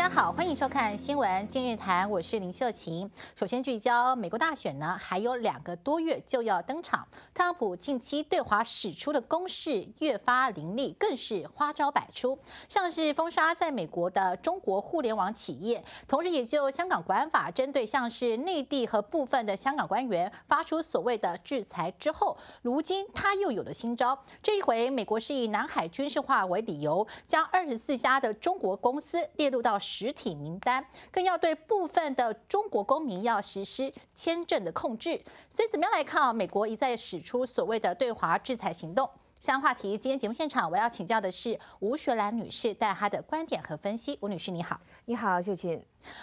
大家好，欢迎收看新闻今日谈，我是林秀琴。首先聚焦美国大选呢，还有两个多月就要登场。特朗普近期对华使出的攻势越发凌厉，更是花招百出，像是封杀在美国的中国互联网企业，同时也就香港国安法针对像是内地和部分的香港官员发出所谓的制裁之后，如今他又有了新招。这一回，美国是以南海军事化为理由，将二十四家的中国公司列入到。实体名单，更要对部分的中国公民要实施签证的控制。所以怎么样来看啊？美国一再使出所谓的对华制裁行动。相关话题，今天节目现场我要请教的是吴学兰女士，带她的观点和分析。吴女士你好，你好秀琴。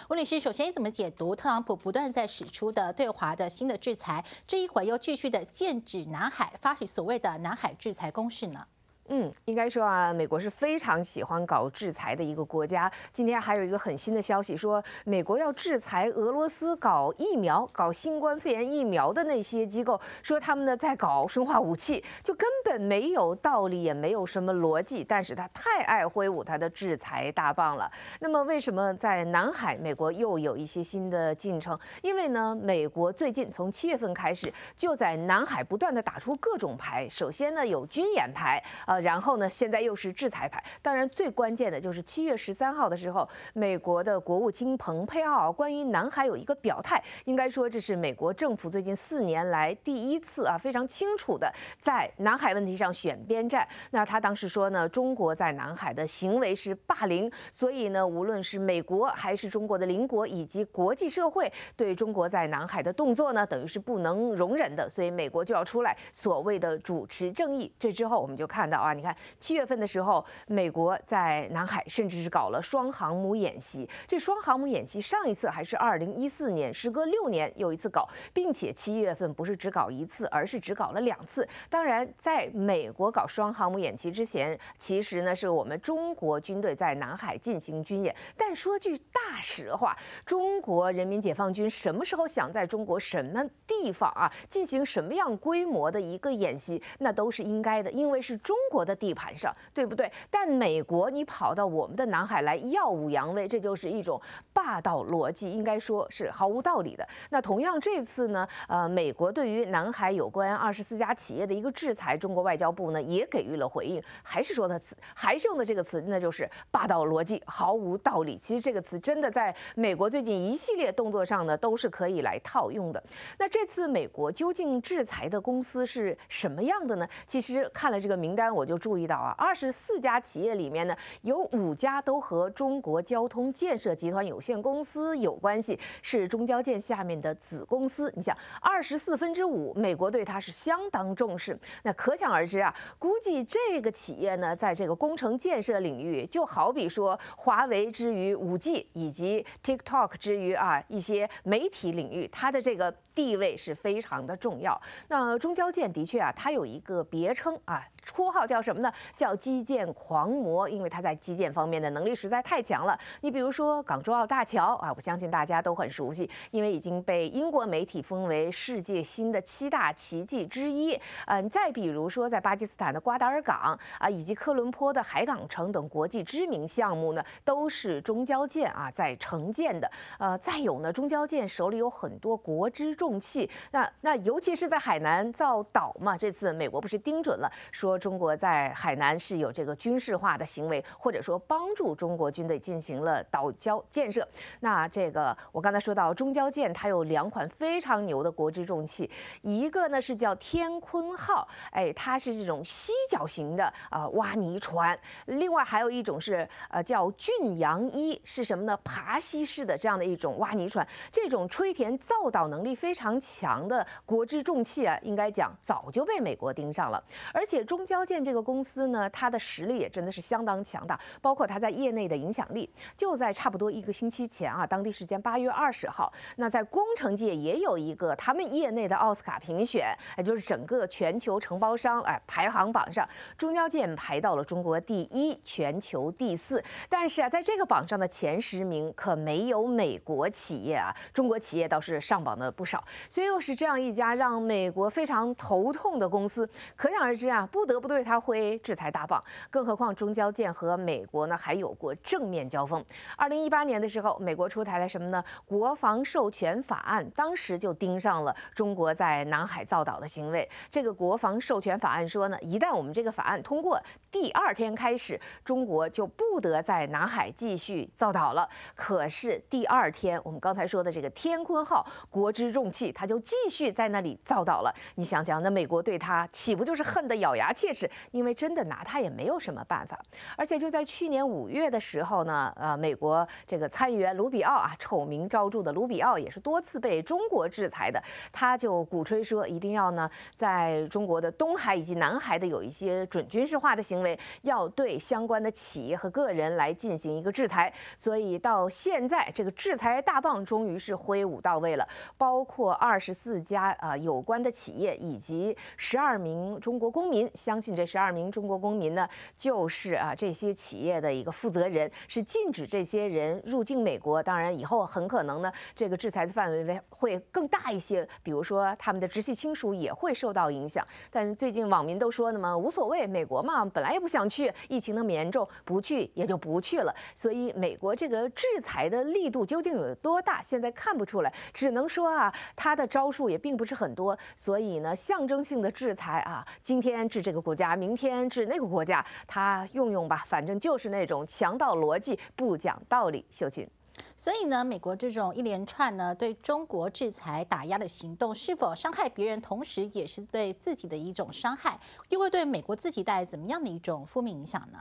吴女士，首先你怎么解读特朗普不断在使出的对华的新的制裁？这一回又继续的剑指南海，发起所谓的南海制裁攻势呢？嗯，应该说啊，美国是非常喜欢搞制裁的一个国家。今天还有一个很新的消息，说美国要制裁俄罗斯搞疫苗、搞新冠肺炎疫苗的那些机构，说他们呢在搞生化武器，就根本没有道理，也没有什么逻辑。但是他太爱挥舞他的制裁大棒了。那么为什么在南海，美国又有一些新的进程？因为呢，美国最近从七月份开始就在南海不断的打出各种牌。首先呢，有军演牌呃。然后呢，现在又是制裁牌。当然，最关键的就是七月十三号的时候，美国的国务卿蓬佩奥关于南海有一个表态，应该说这是美国政府最近四年来第一次啊，非常清楚的在南海问题上选边站。那他当时说呢，中国在南海的行为是霸凌，所以呢，无论是美国还是中国的邻国以及国际社会，对中国在南海的动作呢，等于是不能容忍的。所以美国就要出来所谓的主持正义。这之后，我们就看到。啊，你看，七月份的时候，美国在南海甚至是搞了双航母演习。这双航母演习上一次还是二零一四年，时隔六年又一次搞，并且七月份不是只搞一次，而是只搞了两次。当然，在美国搞双航母演习之前，其实呢是我们中国军队在南海进行军演。但说句大实话，中国人民解放军什么时候想在中国什么地方啊进行什么样规模的一个演习，那都是应该的，因为是中国。国的地盘上，对不对？但美国，你跑到我们的南海来耀武扬威，这就是一种霸道逻辑，应该说是毫无道理的。那同样，这次呢，呃，美国对于南海有关二十四家企业的一个制裁，中国外交部呢也给予了回应，还是说的词，还是用的这个词，那就是霸道逻辑，毫无道理。其实这个词真的在美国最近一系列动作上呢，都是可以来套用的。那这次美国究竟制裁的公司是什么样的呢？其实看了这个名单，我。就注意到啊，二十四家企业里面呢，有五家都和中国交通建设集团有限公司有关系，是中交建下面的子公司。你想，二十四分之五，美国对它是相当重视，那可想而知啊，估计这个企业呢，在这个工程建设领域，就好比说华为之于五 G，以及 TikTok 之于啊一些媒体领域，它的这个。地位是非常的重要。那中交建的确啊，它有一个别称啊，绰号叫什么呢？叫基建狂魔，因为它在基建方面的能力实在太强了。你比如说港珠澳大桥啊，我相信大家都很熟悉，因为已经被英国媒体封为世界新的七大奇迹之一。嗯，再比如说在巴基斯坦的瓜达尔港啊，以及科伦坡的海港城等国际知名项目呢，都是中交建啊在承建的。呃，再有呢，中交建手里有很多国之重。重器，那那尤其是在海南造岛嘛，这次美国不是盯准了，说中国在海南是有这个军事化的行为，或者说帮助中国军队进行了岛礁建设。那这个我刚才说到中交建，它有两款非常牛的国之重器，一个呢是叫天鲲号，哎，它是这种犀角型的啊挖泥船，另外还有一种是呃叫俊阳一，是什么呢？爬溪式的这样的一种挖泥船，这种吹填造岛能力非。非常强的国之重器啊，应该讲早就被美国盯上了。而且中交建这个公司呢，它的实力也真的是相当强大，包括它在业内的影响力。就在差不多一个星期前啊，当地时间八月二十号，那在工程界也有一个他们业内的奥斯卡评选，也就是整个全球承包商哎排行榜上，中交建排到了中国第一、全球第四。但是啊，在这个榜上的前十名可没有美国企业啊，中国企业倒是上榜的不少。所以又是这样一家让美国非常头痛的公司，可想而知啊，不得不对它挥制裁大棒。更何况中交建和美国呢，还有过正面交锋。二零一八年的时候，美国出台了什么呢？国防授权法案，当时就盯上了中国在南海造岛的行为。这个国防授权法案说呢，一旦我们这个法案通过，第二天开始，中国就不得在南海继续造岛了。可是第二天，我们刚才说的这个天鲲号，国之重。气他就继续在那里造岛了。你想想，那美国对他岂不就是恨得咬牙切齿？因为真的拿他也没有什么办法。而且就在去年五月的时候呢，呃，美国这个参议员卢比奥啊，臭名昭著的卢比奥也是多次被中国制裁的。他就鼓吹说，一定要呢在中国的东海以及南海的有一些准军事化的行为，要对相关的企业和个人来进行一个制裁。所以到现在，这个制裁大棒终于是挥舞到位了，包括。破二十四家啊有关的企业以及十二名中国公民，相信这十二名中国公民呢，就是啊这些企业的一个负责人，是禁止这些人入境美国。当然以后很可能呢，这个制裁的范围会会更大一些，比如说他们的直系亲属也会受到影响。但最近网民都说呢嘛，无所谓，美国嘛本来也不想去，疫情那么严重，不去也就不去了。所以美国这个制裁的力度究竟有多大，现在看不出来，只能说啊。他的招数也并不是很多，所以呢，象征性的制裁啊，今天治这个国家，明天治那个国家，他用用吧，反正就是那种强盗逻辑，不讲道理。秀琴，所以呢，美国这种一连串呢对中国制裁打压的行动，是否伤害别人，同时也是对自己的一种伤害，又会对美国自己带来怎么样的一种负面影响呢？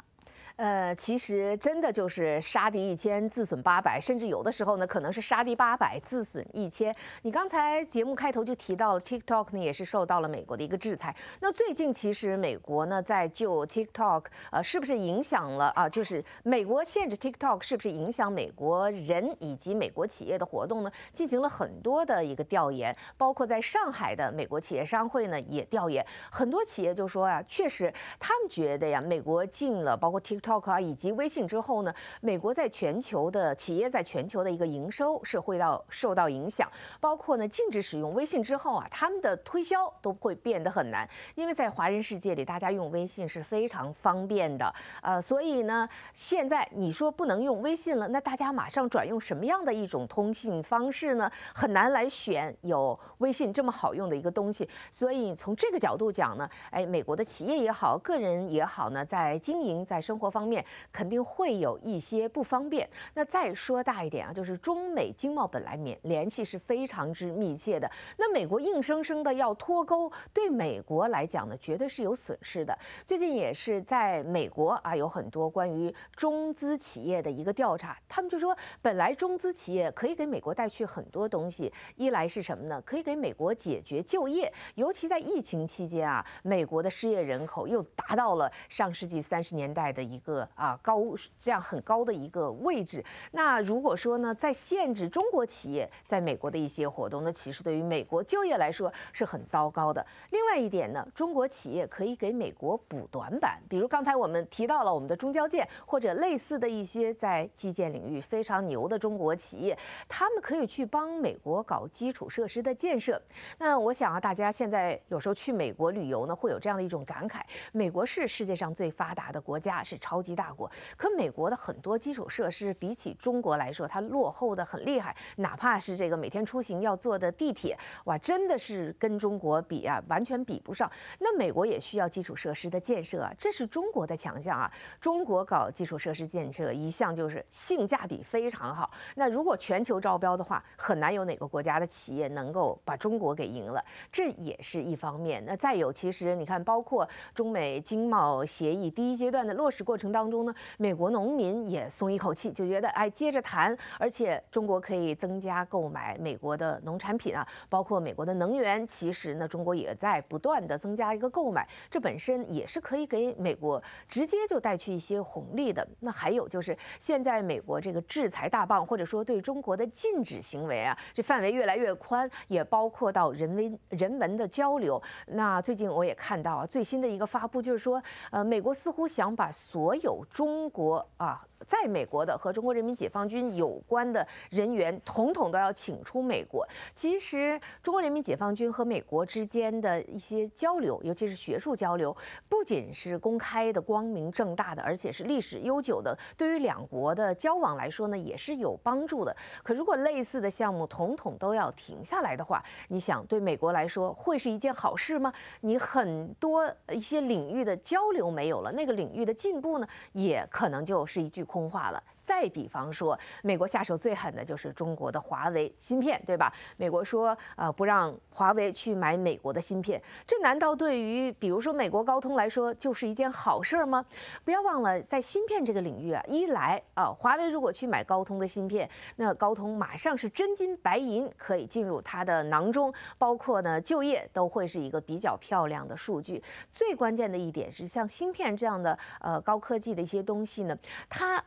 呃，其实真的就是杀敌一千，自损八百，甚至有的时候呢，可能是杀敌八百，自损一千。你刚才节目开头就提到了 TikTok 呢，也是受到了美国的一个制裁。那最近其实美国呢，在就 TikTok 呃，是不是影响了啊？就是美国限制 TikTok，是不是影响美国人以及美国企业的活动呢？进行了很多的一个调研，包括在上海的美国企业商会呢，也调研很多企业就说呀，确实他们觉得呀，美国禁了，包括 Tik k t o。Talk 啊，以及微信之后呢，美国在全球的企业在全球的一个营收是会到受到影响，包括呢禁止使用微信之后啊，他们的推销都会变得很难，因为在华人世界里，大家用微信是非常方便的，呃，所以呢，现在你说不能用微信了，那大家马上转用什么样的一种通信方式呢？很难来选有微信这么好用的一个东西，所以从这个角度讲呢，哎，美国的企业也好，个人也好呢，在经营在生活。方面肯定会有一些不方便。那再说大一点啊，就是中美经贸本来联联系是非常之密切的。那美国硬生生的要脱钩，对美国来讲呢，绝对是有损失的。最近也是在美国啊，有很多关于中资企业的一个调查，他们就说，本来中资企业可以给美国带去很多东西。一来是什么呢？可以给美国解决就业，尤其在疫情期间啊，美国的失业人口又达到了上世纪三十年代的一。个啊，高这样很高的一个位置。那如果说呢，在限制中国企业在美国的一些活动，那其实对于美国就业来说是很糟糕的。另外一点呢，中国企业可以给美国补短板，比如刚才我们提到了我们的中交建或者类似的一些在基建领域非常牛的中国企业，他们可以去帮美国搞基础设施的建设。那我想啊，大家现在有时候去美国旅游呢，会有这样的一种感慨：美国是世界上最发达的国家，是超。超级大国，可美国的很多基础设施比起中国来说，它落后的很厉害。哪怕是这个每天出行要坐的地铁哇，真的是跟中国比啊，完全比不上。那美国也需要基础设施的建设啊，这是中国的强项啊。中国搞基础设施建设一向就是性价比非常好。那如果全球招标的话，很难有哪个国家的企业能够把中国给赢了，这也是一方面。那再有，其实你看，包括中美经贸协议第一阶段的落实过。过程当中呢，美国农民也松一口气，就觉得哎，接着谈，而且中国可以增加购买美国的农产品啊，包括美国的能源。其实呢，中国也在不断的增加一个购买，这本身也是可以给美国直接就带去一些红利的。那还有就是，现在美国这个制裁大棒或者说对中国的禁止行为啊，这范围越来越宽，也包括到人文人文的交流。那最近我也看到啊，最新的一个发布就是说，呃，美国似乎想把所所有中国啊。在美国的和中国人民解放军有关的人员，统统都要请出美国。其实，中国人民解放军和美国之间的一些交流，尤其是学术交流，不仅是公开的、光明正大的，而且是历史悠久的。对于两国的交往来说呢，也是有帮助的。可如果类似的项目统统都要停下来的话，你想对美国来说会是一件好事吗？你很多一些领域的交流没有了，那个领域的进步呢，也可能就是一句。空话了。再比方说，美国下手最狠的就是中国的华为芯片，对吧？美国说，呃，不让华为去买美国的芯片，这难道对于比如说美国高通来说就是一件好事吗？不要忘了，在芯片这个领域啊，一来啊，华为如果去买高通的芯片，那高通马上是真金白银可以进入它的囊中，包括呢就业都会是一个比较漂亮的数据。最关键的一点是，像芯片这样的呃高科技的一些东西呢，它。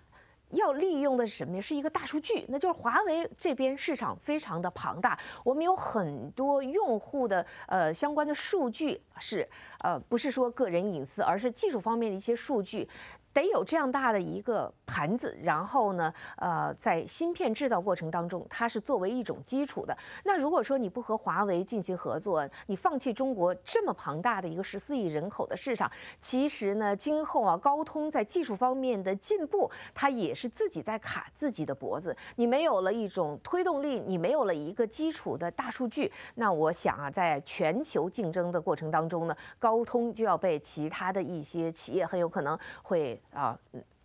要利用的是什么呀？是一个大数据，那就是华为这边市场非常的庞大，我们有很多用户的呃相关的数据是呃不是说个人隐私，而是技术方面的一些数据。得有这样大的一个盘子，然后呢，呃，在芯片制造过程当中，它是作为一种基础的。那如果说你不和华为进行合作，你放弃中国这么庞大的一个十四亿人口的市场，其实呢，今后啊，高通在技术方面的进步，它也是自己在卡自己的脖子。你没有了一种推动力，你没有了一个基础的大数据，那我想啊，在全球竞争的过程当中呢，高通就要被其他的一些企业很有可能会。啊，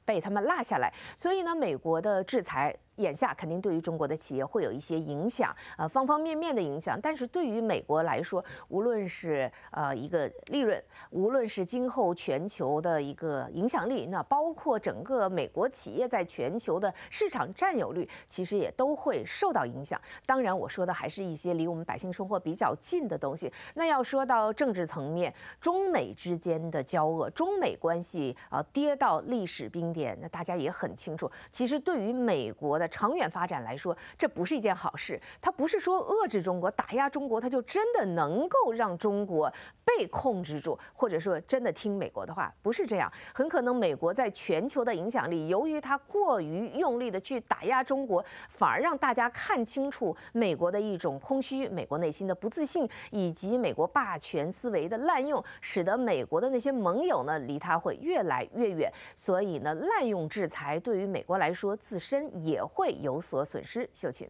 被他们落下来，所以呢，美国的制裁。眼下肯定对于中国的企业会有一些影响，呃，方方面面的影响。但是对于美国来说，无论是呃一个利润，无论是今后全球的一个影响力，那包括整个美国企业在全球的市场占有率，其实也都会受到影响。当然，我说的还是一些离我们百姓生活比较近的东西。那要说到政治层面，中美之间的交恶，中美关系啊跌到历史冰点，那大家也很清楚。其实对于美国的。长远发展来说，这不是一件好事。它不是说遏制中国、打压中国，它就真的能够让中国。被控制住，或者说真的听美国的话，不是这样。很可能美国在全球的影响力，由于它过于用力的去打压中国，反而让大家看清楚美国的一种空虚，美国内心的不自信，以及美国霸权思维的滥用，使得美国的那些盟友呢离他会越来越远。所以呢，滥用制裁对于美国来说，自身也会有所损失。秀琴。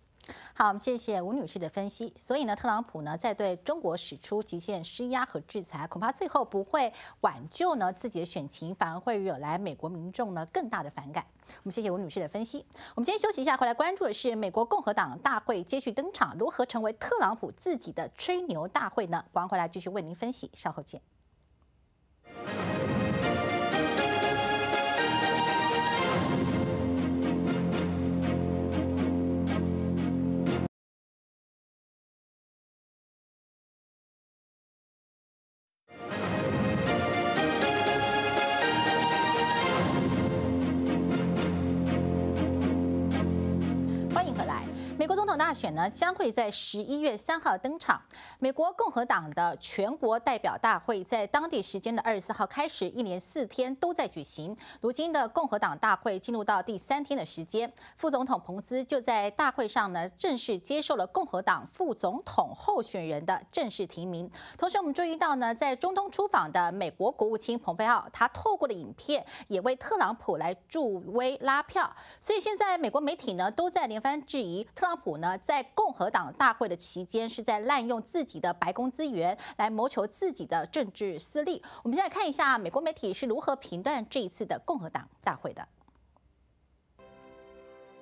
好，我们谢谢吴女士的分析。所以呢，特朗普呢在对中国使出极限施压和制裁，恐怕最后不会挽救呢自己的选情，反而会惹来美国民众呢更大的反感。我们谢谢吴女士的分析。我们今天休息一下，回来关注的是美国共和党大会接续登场，如何成为特朗普自己的吹牛大会呢？我们回来继续为您分析，稍后见。将会在十一月三号登场。美国共和党的全国代表大会在当地时间的二十四号开始，一连四天都在举行。如今的共和党大会进入到第三天的时间，副总统彭斯就在大会上呢正式接受了共和党副总统候选人的正式提名。同时，我们注意到呢，在中东出访的美国国务卿蓬佩奥，他透过了影片也为特朗普来助威拉票。所以，现在美国媒体呢都在连番质疑特朗普呢在共。共和党大会的期间是在滥用自己的白宫资源来谋求自己的政治私利。我们现在看一下美国媒体是如何评断这一次的共和党大会的。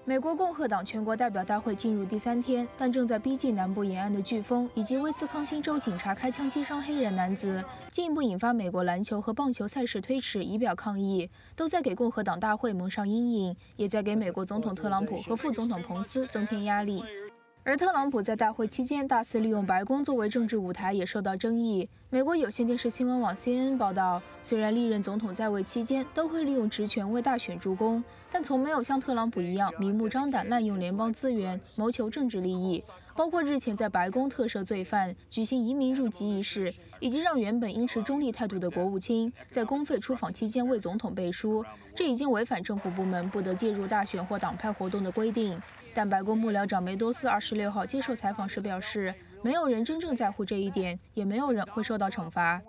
美国共和党全国代表大会进入第三天，但正在逼近南部沿岸的飓风，以及威斯康星州警察开枪击伤黑人男子，进一步引发美国篮球和棒球赛事推迟以表抗议，都在给共和党大会蒙上阴影，也在给美国总统特朗普和副总统彭斯增添压力。而特朗普在大会期间大肆利用白宫作为政治舞台，也受到争议。美国有线电视新闻网 CNN 报道，虽然历任总统在位期间都会利用职权为大选助攻，但从没有像特朗普一样明目张胆滥用联邦资源谋求政治利益，包括日前在白宫特赦罪犯、举行移民入籍仪式，以及让原本应持中立态度的国务卿在公费出访期间为总统背书，这已经违反政府部门不得介入大选或党派活动的规定。但白宫幕僚长梅多斯二十六号接受采访时表示，没有人真正在乎这一点，也没有人会受到惩罚。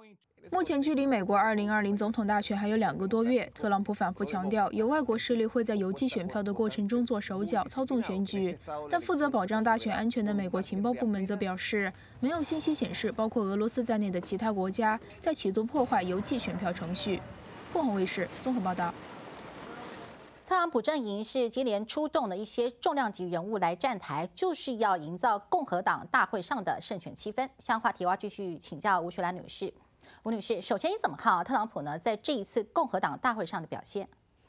目前距离美国二零二零总统大选还有两个多月，特朗普反复强调有外国势力会在邮寄选票的过程中做手脚、操纵选举，但负责保障大选安全的美国情报部门则表示，没有信息显示包括俄罗斯在内的其他国家在企图破坏邮寄选票程序。凤凰卫视综合报道。特朗普阵营是接连出动了一些重量级人物来站台，就是要营造共和党大会上的胜选气氛。相关话题，我继续请教吴雪兰女士。吴女士，首先你怎么看特朗普呢？在这一次共和党大会上的表现？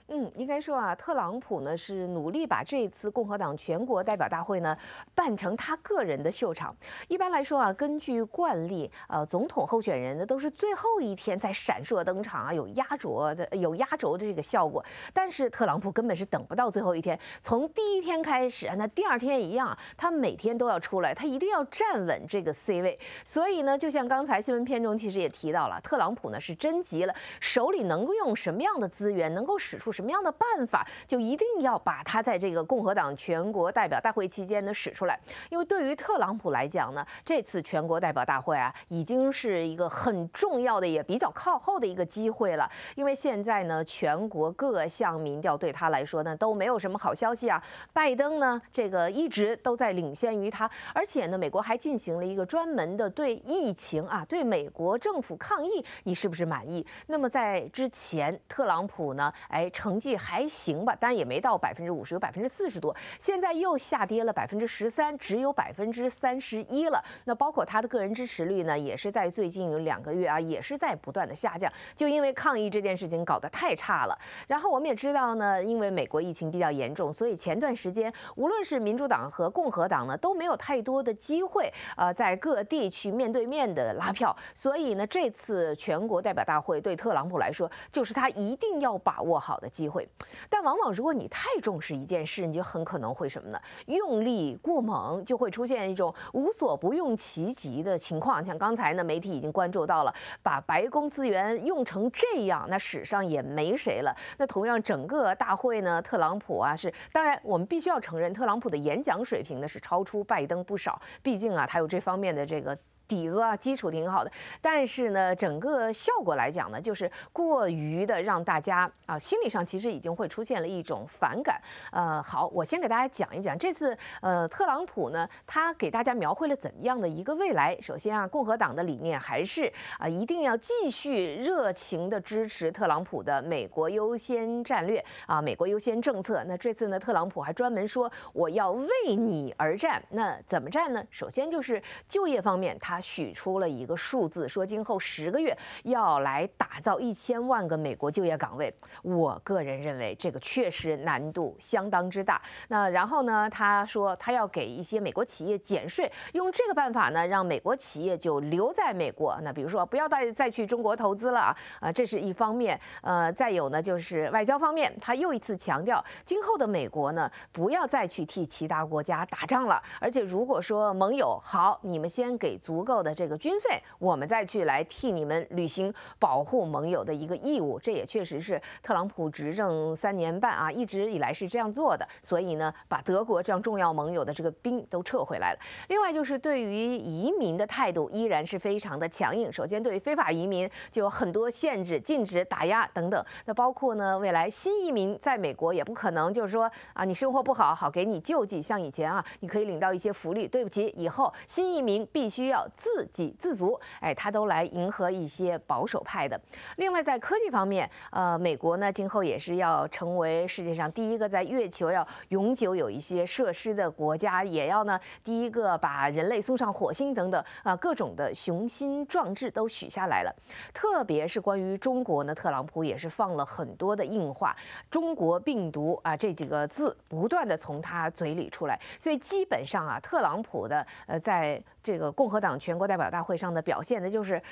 嗯，应该说啊，特朗普呢是努力把这一次共和党全国代表大会呢办成他个人的秀场。一般来说啊，根据惯例，呃，总统候选人呢都是最后一天才闪烁登场啊，有压轴的、有压轴的这个效果。但是特朗普根本是等不到最后一天，从第一天开始，那第二天一样，他每天都要出来，他一定要站稳这个 C 位。所以呢，就像刚才新闻片中其实也提到了，特朗普呢是真急了，手里能够用什么样的资源，能够使出。什么样的办法就一定要把他在这个共和党全国代表大会期间呢使出来？因为对于特朗普来讲呢，这次全国代表大会啊，已经是一个很重要的也比较靠后的一个机会了。因为现在呢，全国各项民调对他来说呢都没有什么好消息啊。拜登呢，这个一直都在领先于他，而且呢，美国还进行了一个专门的对疫情啊，对美国政府抗议，你是不是满意？那么在之前，特朗普呢，哎。成绩还行吧，当然也没到百分之五十，有百分之四十多。现在又下跌了百分之十三，只有百分之三十一了。那包括他的个人支持率呢，也是在最近有两个月啊，也是在不断的下降，就因为抗疫这件事情搞得太差了。然后我们也知道呢，因为美国疫情比较严重，所以前段时间无论是民主党和共和党呢，都没有太多的机会，呃，在各地去面对面的拉票。所以呢，这次全国代表大会对特朗普来说，就是他一定要把握好的。机会，但往往如果你太重视一件事，你就很可能会什么呢？用力过猛，就会出现一种无所不用其极的情况。像刚才呢，媒体已经关注到了，把白宫资源用成这样，那史上也没谁了。那同样，整个大会呢，特朗普啊是，当然我们必须要承认，特朗普的演讲水平呢是超出拜登不少，毕竟啊，他有这方面的这个。底子啊，基础挺好的，但是呢，整个效果来讲呢，就是过于的让大家啊，心理上其实已经会出现了一种反感。呃，好，我先给大家讲一讲这次呃，特朗普呢，他给大家描绘了怎么样的一个未来。首先啊，共和党的理念还是啊，一定要继续热情的支持特朗普的美国优先战略啊，美国优先政策。那这次呢，特朗普还专门说我要为你而战。那怎么战呢？首先就是就业方面，他。他许出了一个数字，说今后十个月要来打造一千万个美国就业岗位。我个人认为这个确实难度相当之大。那然后呢，他说他要给一些美国企业减税，用这个办法呢，让美国企业就留在美国。那比如说不要再再去中国投资了啊，啊，这是一方面。呃，再有呢就是外交方面，他又一次强调，今后的美国呢不要再去替其他国家打仗了。而且如果说盟友好，你们先给足。够的这个军费，我们再去来替你们履行保护盟友的一个义务，这也确实是特朗普执政三年半啊，一直以来是这样做的。所以呢，把德国这样重要盟友的这个兵都撤回来了。另外就是对于移民的态度依然是非常的强硬。首先，对于非法移民就有很多限制、禁止、打压等等。那包括呢，未来新移民在美国也不可能就是说啊，你生活不好好给你救济，像以前啊，你可以领到一些福利。对不起，以后新移民必须要。自给自足，哎，他都来迎合一些保守派的。另外，在科技方面，呃，美国呢今后也是要成为世界上第一个在月球要永久有一些设施的国家，也要呢第一个把人类送上火星等等啊，各种的雄心壮志都许下来了。特别是关于中国呢，特朗普也是放了很多的硬话，“中国病毒”啊这几个字不断的从他嘴里出来。所以基本上啊，特朗普的呃在这个共和党。全国代表大会上的表现，那就是。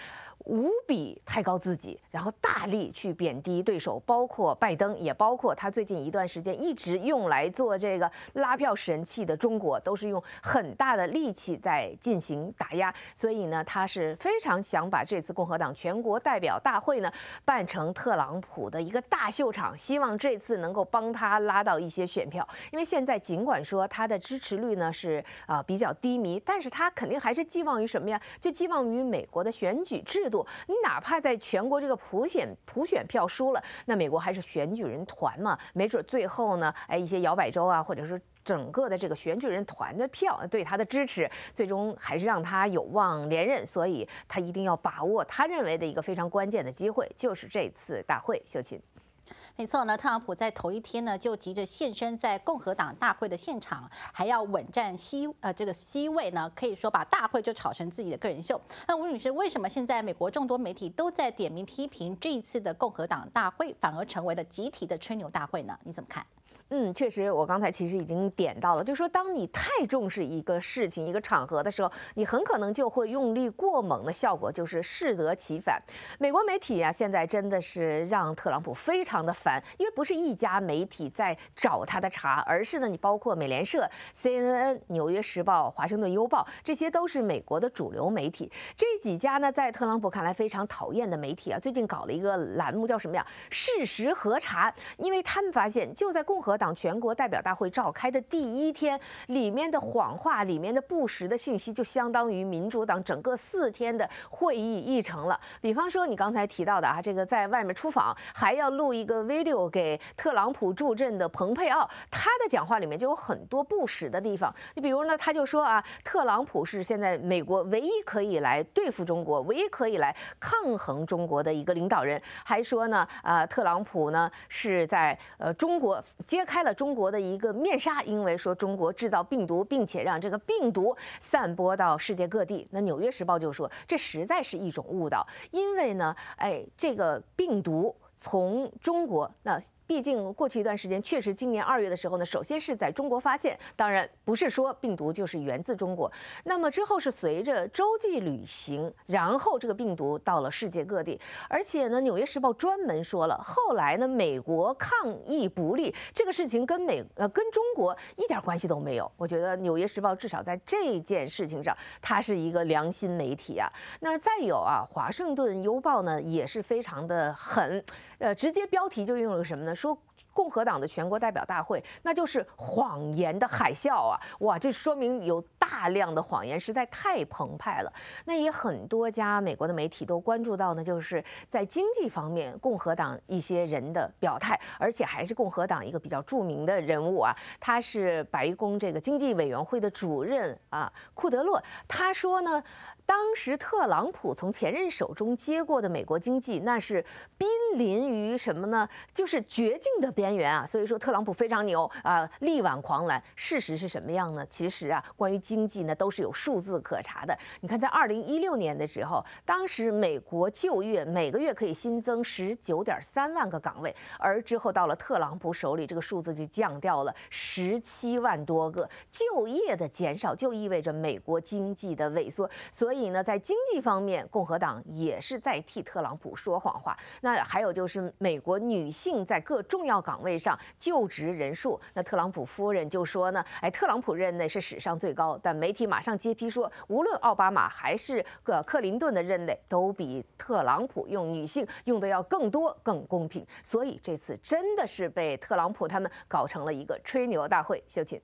无比抬高自己，然后大力去贬低对手，包括拜登，也包括他最近一段时间一直用来做这个拉票神器的中国，都是用很大的力气在进行打压。所以呢，他是非常想把这次共和党全国代表大会呢办成特朗普的一个大秀场，希望这次能够帮他拉到一些选票。因为现在尽管说他的支持率呢是啊比较低迷，但是他肯定还是寄望于什么呀？就寄望于美国的选举制。度，你哪怕在全国这个普选普选票输了，那美国还是选举人团嘛？没准最后呢，哎，一些摇摆州啊，或者说整个的这个选举人团的票对他的支持，最终还是让他有望连任。所以他一定要把握他认为的一个非常关键的机会，就是这次大会秀琴。没错呢，特朗普在头一天呢就急着现身在共和党大会的现场，还要稳占西呃这个 C 位呢，可以说把大会就炒成自己的个人秀。那吴女士，为什么现在美国众多媒体都在点名批评这一次的共和党大会，反而成为了集体的吹牛大会呢？你怎么看？嗯，确实，我刚才其实已经点到了，就是说当你太重视一个事情、一个场合的时候，你很可能就会用力过猛，的效果就是适得其反。美国媒体啊，现在真的是让特朗普非常的烦，因为不是一家媒体在找他的茬，而是呢，你包括美联社、CNN、纽约时报、华盛顿邮报，这些都是美国的主流媒体。这几家呢，在特朗普看来非常讨厌的媒体啊，最近搞了一个栏目叫什么呀？事实核查，因为他们发现，就在共和。党全国代表大会召开的第一天，里面的谎话，里面的不实的信息，就相当于民主党整个四天的会议议程了。比方说你刚才提到的啊，这个在外面出访还要录一个 video 给特朗普助阵的蓬佩奥，他的讲话里面就有很多不实的地方。你比如呢，他就说啊，特朗普是现在美国唯一可以来对付中国、唯一可以来抗衡中国的一个领导人，还说呢，呃，特朗普呢是在呃中国接。揭开了中国的一个面纱，因为说中国制造病毒，并且让这个病毒散播到世界各地。那《纽约时报》就说，这实在是一种误导，因为呢，哎，这个病毒从中国那。毕竟过去一段时间，确实今年二月的时候呢，首先是在中国发现，当然不是说病毒就是源自中国。那么之后是随着洲际旅行，然后这个病毒到了世界各地。而且呢，《纽约时报》专门说了，后来呢，美国抗疫不力这个事情跟美呃跟中国一点关系都没有。我觉得《纽约时报》至少在这件事情上，它是一个良心媒体啊。那再有啊，《华盛顿邮报》呢也是非常的狠，呃，直接标题就用了什么呢？chaud 共和党的全国代表大会，那就是谎言的海啸啊！哇，这说明有大量的谎言，实在太澎湃了。那也很多家美国的媒体都关注到呢，就是在经济方面，共和党一些人的表态，而且还是共和党一个比较著名的人物啊，他是白宫这个经济委员会的主任啊，库德洛。他说呢，当时特朗普从前任手中接过的美国经济，那是濒临于什么呢？就是绝境的。边缘啊，所以说特朗普非常牛啊，力挽狂澜。事实是什么样呢？其实啊，关于经济呢，都是有数字可查的。你看，在二零一六年的时候，当时美国就业每个月可以新增十九点三万个岗位，而之后到了特朗普手里，这个数字就降掉了十七万多个。就业的减少就意味着美国经济的萎缩。所以呢，在经济方面，共和党也是在替特朗普说谎话。那还有就是，美国女性在各重要岗。岗位上就职人数，那特朗普夫人就说呢，哎，特朗普任内是史上最高。但媒体马上接批说，无论奥巴马还是个克林顿的任内，都比特朗普用女性用的要更多、更公平。所以这次真的是被特朗普他们搞成了一个吹牛大会。休，琴，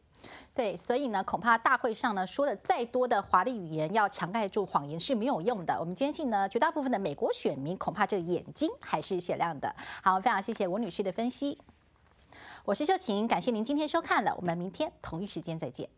对，所以呢，恐怕大会上呢说的再多的华丽语言，要强盖住谎言是没有用的。我们坚信呢，绝大部分的美国选民恐怕这眼睛还是雪亮的。好，非常谢谢吴女士的分析。我是秀琴，感谢您今天收看了，我们明天同一时间再见。